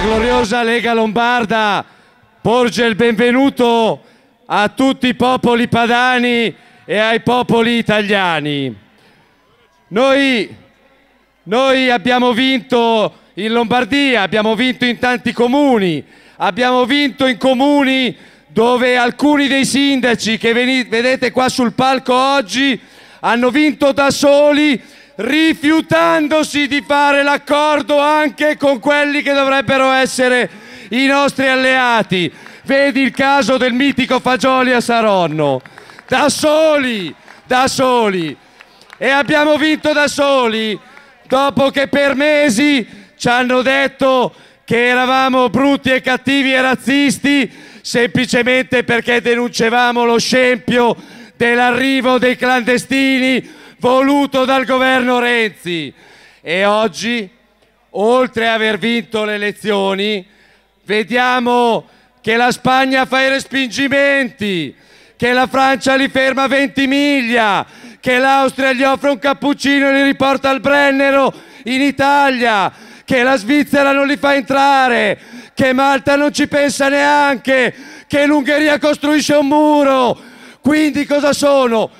gloriosa Lega Lombarda porge il benvenuto a tutti i popoli padani e ai popoli italiani. Noi, noi abbiamo vinto in Lombardia, abbiamo vinto in tanti comuni, abbiamo vinto in comuni dove alcuni dei sindaci che vedete qua sul palco oggi hanno vinto da soli rifiutandosi di fare l'accordo anche con quelli che dovrebbero essere i nostri alleati. Vedi il caso del mitico Fagioli a Saronno. Da soli, da soli. E abbiamo vinto da soli, dopo che per mesi ci hanno detto che eravamo brutti e cattivi e razzisti semplicemente perché denunciavamo lo scempio dell'arrivo dei clandestini voluto dal governo Renzi. E oggi, oltre a aver vinto le elezioni, vediamo che la Spagna fa i respingimenti, che la Francia li ferma a 20 miglia, che l'Austria gli offre un cappuccino e li riporta al Brennero in Italia, che la Svizzera non li fa entrare, che Malta non ci pensa neanche, che l'Ungheria costruisce un muro. Quindi cosa sono?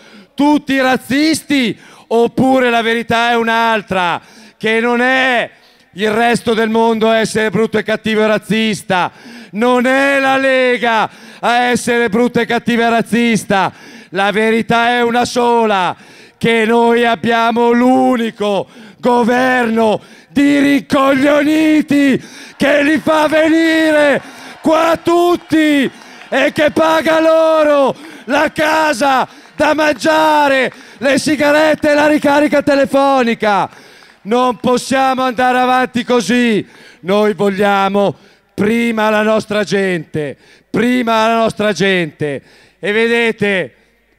tutti razzisti oppure la verità è un'altra, che non è il resto del mondo a essere brutto e cattivo e razzista, non è la Lega a essere brutta e cattiva e razzista, la verità è una sola, che noi abbiamo l'unico governo di ricoglioniti che li fa venire qua tutti e che paga loro la casa, da mangiare, le sigarette e la ricarica telefonica. Non possiamo andare avanti così. Noi vogliamo prima la nostra gente, prima la nostra gente. E vedete,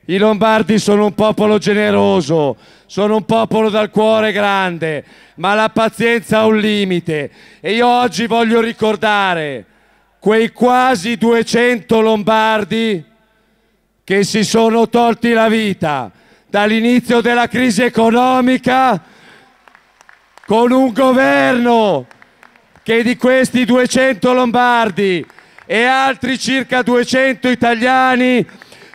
i Lombardi sono un popolo generoso, sono un popolo dal cuore grande, ma la pazienza ha un limite. E io oggi voglio ricordare quei quasi 200 Lombardi che si sono tolti la vita dall'inizio della crisi economica con un governo che di questi 200 lombardi e altri circa 200 italiani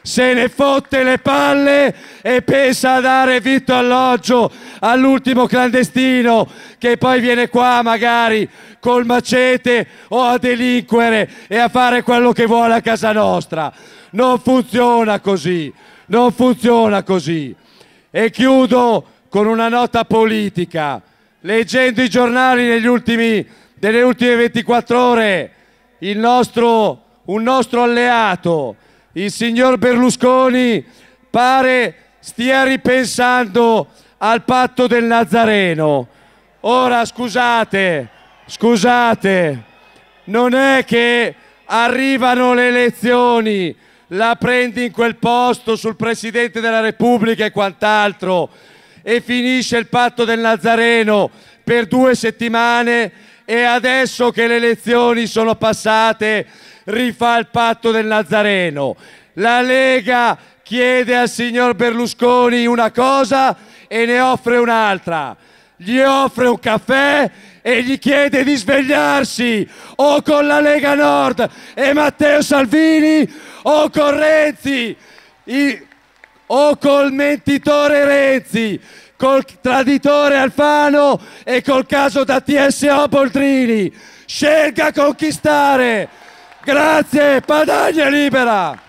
se ne fotte le palle e pensa a dare vitto alloggio all'ultimo clandestino che poi viene qua magari col macete o a delinquere e a fare quello che vuole a casa nostra. Non funziona così, non funziona così. E chiudo con una nota politica. Leggendo i giornali ultimi, delle ultime 24 ore, nostro, un nostro alleato, il signor Berlusconi pare stia ripensando al patto del Nazareno. Ora scusate, scusate, non è che arrivano le elezioni, la prendi in quel posto sul Presidente della Repubblica e quant'altro e finisce il patto del Nazareno per due settimane e adesso che le elezioni sono passate rifà il patto del Nazareno. La Lega chiede al signor Berlusconi una cosa e ne offre un'altra. Gli offre un caffè e gli chiede di svegliarsi o con la Lega Nord e Matteo Salvini o con Renzi i, o col mentitore Renzi col traditore Alfano e col caso da TSO Poltrini. Scelga conquistare. Grazie, Padaglia libera.